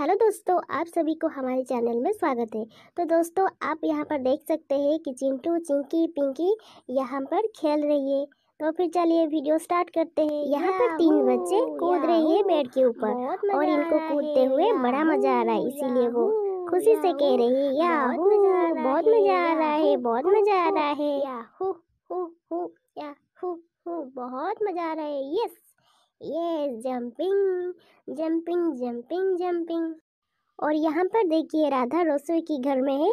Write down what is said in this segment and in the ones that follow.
hello दोस्तों आप सभी को हमारे चैनल में स्वागत है तो दोस्तों आप यहाँ पर देख सकते हैं कि चिंटू चिंकी पिंकी यहाँ पर खेल रही है तो फिर चलिए वीडियो स्टार्ट करते हैं यहाँ पर तीन बच्चे कूद रहे हैं बेड के ऊपर और इनको कूदते हुए बड़ा मज़ा आ रहा है इसीलिए वो खुशी से कह रही है या बहुत मज़ा आ रहा है बहुत मज़ा आ रहा है या हु बहुत मज़ा आ रहा है yes yes jumping jumping jumping jumping और यहाँ पर देखिए राधा रसोई के घर में है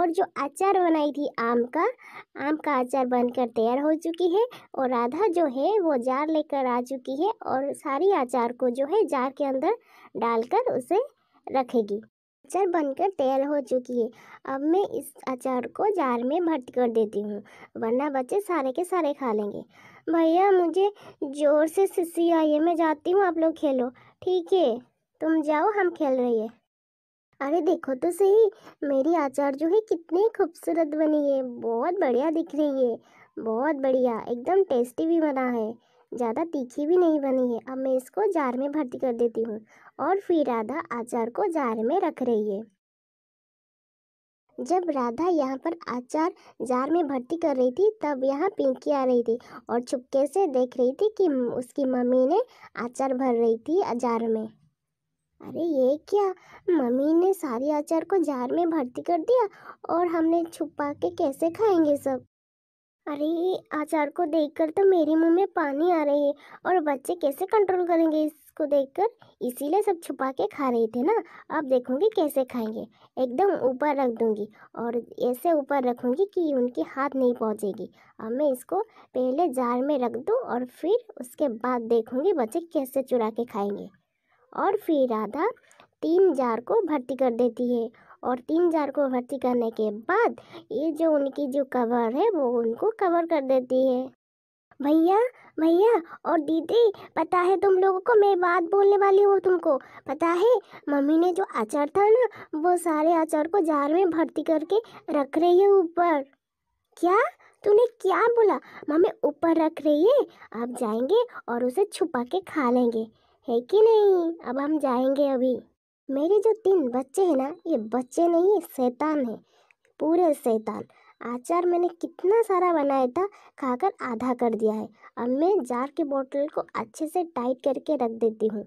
और जो अचार बनाई थी आम का आम का अचार बनकर तैयार हो चुकी है और राधा जो है वो जार लेकर आ चुकी है और सारी अचार को जो है जार के अंदर डालकर उसे रखेगी अचार बनकर तैयार हो चुकी है अब मैं इस अचार को जार में भर्ती कर देती हूँ वरना बच्चे सारे के सारे खा लेंगे भैया मुझे ज़ोर से सिस्सी आई है मैं जाती हूँ आप लोग खेलो ठीक है तुम जाओ हम खेल रही है अरे देखो तो सही मेरी अचार जो है कितनी खूबसूरत बनी है बहुत बढ़िया दिख रही है बहुत बढ़िया एकदम टेस्टी भी बना है ज़्यादा तीखी भी नहीं बनी है अब मैं इसको जार में भर्ती कर देती हूँ और फिर राधा अचार को जार में रख रही है जब राधा यहाँ पर अचार जार में भर्ती कर रही थी तब यहाँ पिंकी आ रही थी और चुपके से देख रही थी कि उसकी मम्मी ने अचार भर रही थी अचार में अरे ये क्या मम्मी ने सारी अचार को जार में भर्ती कर दिया और हमने छुपा के कैसे खाएंगे सब अरे आचार को देखकर तो मेरे मुंह में पानी आ रही है और बच्चे कैसे कंट्रोल करेंगे इसको देखकर इसीलिए सब छुपा के खा रहे थे ना अब देखूंगी कैसे खाएंगे एकदम ऊपर रख दूंगी और ऐसे ऊपर रखूंगी कि उनके हाथ नहीं पहुंचेगी अब मैं इसको पहले जार में रख दूँ और फिर उसके बाद देखूंगी बच्चे कैसे चुरा के खाएंगे और फिर राधा तीन जार को भर्ती कर देती है और तीन जार को भर्ती करने के बाद ये जो उनकी जो कवर है वो उनको कवर कर देती है भैया भैया और दीदी पता है तुम लोगों को मैं बात बोलने वाली हूँ तुमको पता है मम्मी ने जो अचार था ना वो सारे अचार को जार में भर्ती करके रख रही है ऊपर क्या तूने क्या बोला मम्मी ऊपर रख रही है आप जाएंगे और उसे छुपा के खा लेंगे है कि नहीं अब हम जाएंगे अभी मेरे जो तीन बच्चे हैं ना ये बच्चे नहीं है शैतान है पूरे शैतान आचार मैंने कितना सारा बनाया था खाकर आधा कर दिया है अब मैं जार के बोतल को अच्छे से टाइट करके रख देती हूँ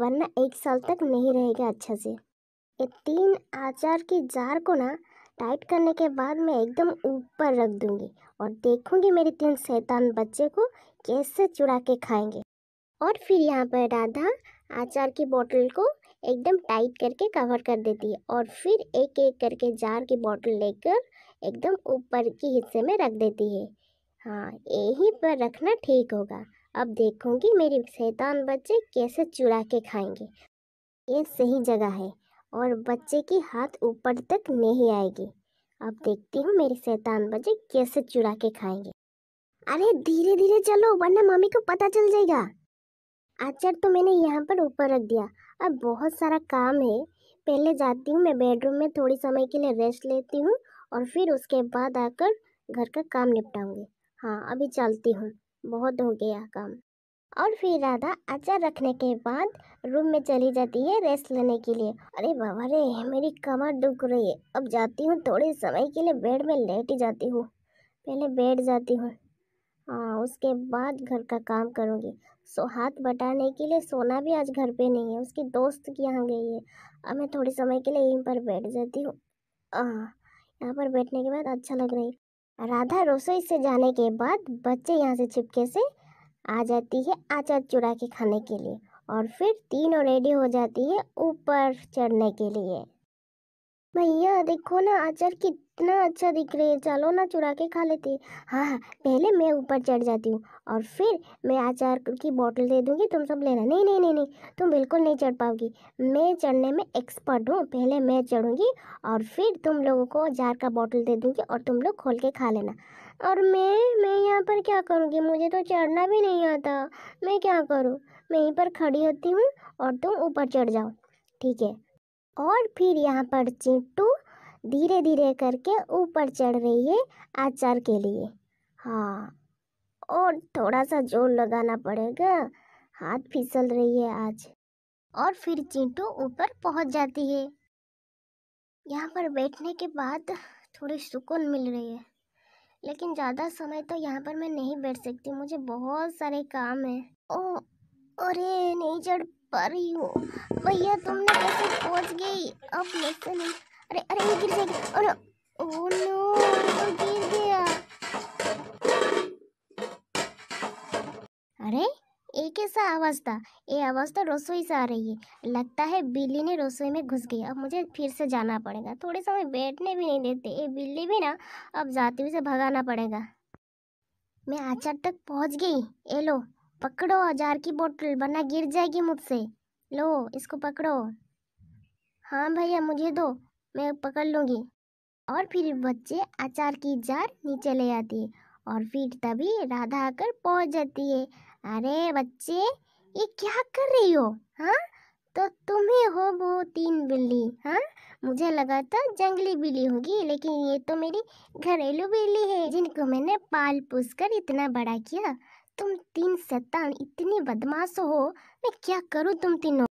वरना एक साल तक नहीं रहेगा अच्छे से ये तीन आचार की जार को ना टाइट करने के बाद मैं एकदम ऊपर रख दूँगी और देखूँगी मेरे तीन शैतान बच्चे को कैसे चुरा के खाएंगे और फिर यहाँ पर राधा आचार की बोतल को एकदम टाइट करके कवर कर देती है और फिर एक एक करके जार की बॉटल लेकर एकदम ऊपर के हिस्से में रख देती है हाँ यहीं पर रखना ठीक होगा अब देखूंगी मेरी शैतान बच्चे कैसे चुरा के खाएंगे ये सही जगह है और बच्चे की हाथ ऊपर तक नहीं आएगी अब देखती हूँ मेरी शैतान बच्चे कैसे चुरा के खाएंगे अरे धीरे धीरे चलो वरना मम्मी को पता चल जाएगा अच्छा तो मैंने यहाँ पर ऊपर रख दिया अब बहुत सारा काम है पहले जाती हूँ मैं बेडरूम में थोड़ी समय के लिए रेस्ट लेती हूँ और फिर उसके बाद आकर घर का काम निपटाऊँगी हाँ अभी चलती हूँ बहुत हो गया काम और फिर राधा अचार रखने के बाद रूम में चली जाती है रेस्ट लेने के लिए अरे बाबा रे मेरी कमर दुख रही है अब जाती हूँ थोड़े समय के लिए बेड में लेट ही जाती हूँ पहले बैठ जाती हूँ हाँ उसके बाद घर का काम करूँगी सो हाथ बटाने के लिए सोना भी आज घर पे नहीं है उसकी दोस्त के यहाँ गई है अब मैं थोड़े समय के लिए यहीं पर बैठ जाती हूँ यहाँ पर बैठने के बाद अच्छा लग रही राधा रसोई से जाने के बाद बच्चे यहाँ से छिपके से आ जाती है आचार चुरा के खाने के लिए और फिर तीनों रेडी हो जाती है ऊपर चढ़ने के लिए भैया देखो ना अचार कितना अच्छा दिख रही है चलो ना चुरा के खा लेते हाँ हाँ पहले मैं ऊपर चढ़ जाती हूँ और फिर मैं अचार की बोतल दे दूँगी तुम सब लेना नहीं नहीं नहीं नहीं तुम बिल्कुल नहीं चढ़ पाओगी मैं चढ़ने में एक्सपर्ट हूँ पहले मैं चढ़ूँगी और फिर तुम लोगों को अचार का बॉटल दे दूँगी और तुम लोग खोल के खा लेना और मैं मैं यहाँ पर क्या करूँगी मुझे तो चढ़ना भी नहीं आता मैं क्या करूँ मैं यहीं पर खड़ी होती हूँ और तुम ऊपर चढ़ जाओ ठीक है और फिर यहाँ पर चिट्टू धीरे धीरे करके ऊपर चढ़ रही है आचार के लिए हाँ और थोड़ा सा जोर लगाना पड़ेगा हाथ फिसल रही है आज और फिर चिंटू ऊपर पहुंच जाती है यहाँ पर बैठने के बाद थोड़ी सुकून मिल रही है लेकिन ज़्यादा समय तो यहाँ पर मैं नहीं बैठ सकती मुझे बहुत सारे काम है ओ अरे नहीं चढ़ पा रही हो भैया तुमने कैसे पहुंच गई अब लेसन नहीं अरे अरे ये गिर जाएगी अरे ओ नो तो गिर गया अरे ये कैसा आवाज़ था ये आवाज़ तो रसोई से आ रही है लगता है बिल्ली ने रसोई में घुस गई अब मुझे फिर से जाना पड़ेगा थोड़े समय बैठने भी नहीं देते ये बिल्ली भी ना अब जाते हुए से भगाना पड़ेगा मैं आचार तक पहुंच गई ये लो पकड़ो हजार की बोतल वरना गिर जाएगी मुझसे लो इसको पकड़ो हाँ भैया मुझे दो मैं पकड़ लूँगी और फिर बच्चे अचार की जार नीचे ले आती है और फिर तभी राधा आकर पहुँच जाती है अरे बच्चे ये क्या कर रही हो हाँ तो तुम ही हो वो तीन बिल्ली हाँ मुझे लगा था जंगली बिल्ली होगी लेकिन ये तो मेरी घरेलू बिल्ली है जिनको मैंने पाल पूस कर इतना बड़ा किया तुम तीन शैतान इतने बदमाश हो मैं क्या करूँ तुम तीनों